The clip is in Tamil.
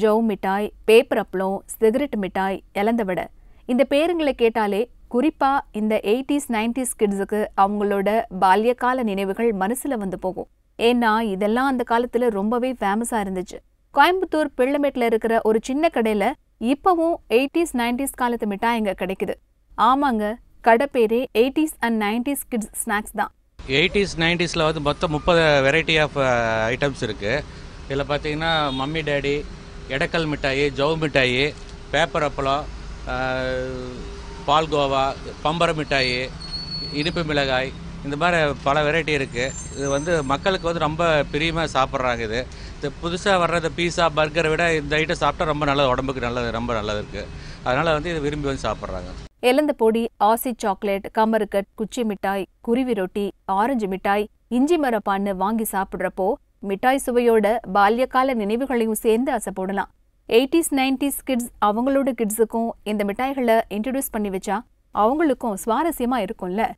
ஜவு மிட்டாய் பேப்பர் அப்ளோ சிகரெட் மிட்டாய் இலந்தவடை இந்த பேருங்களை கேட்டாலே குறிப்பாக இந்த எயிட்டிஸ் நைன்டிஸ் கிட்ஸுக்கு அவங்களோட பால்யகால நினைவுகள் மனசில் வந்து போகும் ஏன்னா இதெல்லாம் அந்த காலத்தில் ரொம்பவே ஃபேமஸாக இருந்துச்சு கோயம்புத்தூர் பிள்ளமேட்டில் இருக்கிற ஒரு சின்ன கடையில் இப்போவும் எயிட்டிஸ் நைன்டிஸ் காலத்து மிட்டாய் இங்கே கிடைக்குது ஆமாங்க கடை பேரே eighties and nineties kids snacks தான் எயிட்டிஸ் நைன்டிஸில் வந்து மொத்தம் முப்பது வெரைட்டி ஆஃப் ஐட்டம்ஸ் uh, இருக்குது இதில் பார்த்தீங்கன்னா மம்மி டேடி எடக்கல் மிட்டாயி ஜவு மிட்டாயி பேப்பர் அப்பளம் பால்கோவா பம்பர மிட்டாயி இனிப்பு மிளகாய் இந்த மாதிரி பல வெரைட்டி இருக்குது இது வந்து மக்களுக்கு வந்து ரொம்ப பிரியமாக சாப்பிட்றாங்க இது இந்த புதுசாக வர்றது பீஸா பர்கரை விட இந்த ஐட்டம் சாப்பிட்டா ரொம்ப நல்லது உடம்புக்கு நல்லது ரொம்ப நல்லது இருக்குது அதனால் வந்து இது விரும்பி வந்து சாப்பிட்றாங்க எலந்த பொடி ஆசி சாக்லேட் கமருக்கட் குச்சி மிட்டாய் குருவி ரொட்டி ஆரஞ்சு மிட்டாய் இஞ்சி மரப்பான்னு வாங்கி சாப்பிட்றப்போ மிட்டாய் சுவையோட பால்யகால நினைவுகளையும் சேர்ந்து போடலாம் எயிட்டிஸ் நைன்டிஸ் கிட்ஸ் அவங்களோட கிட்ஸுக்கும் இந்த மிட்டாய்களை இன்ட்ரடியூஸ் பண்ணி வச்சா அவங்களுக்கும் சுவாரஸ்யமாக இருக்கும்ல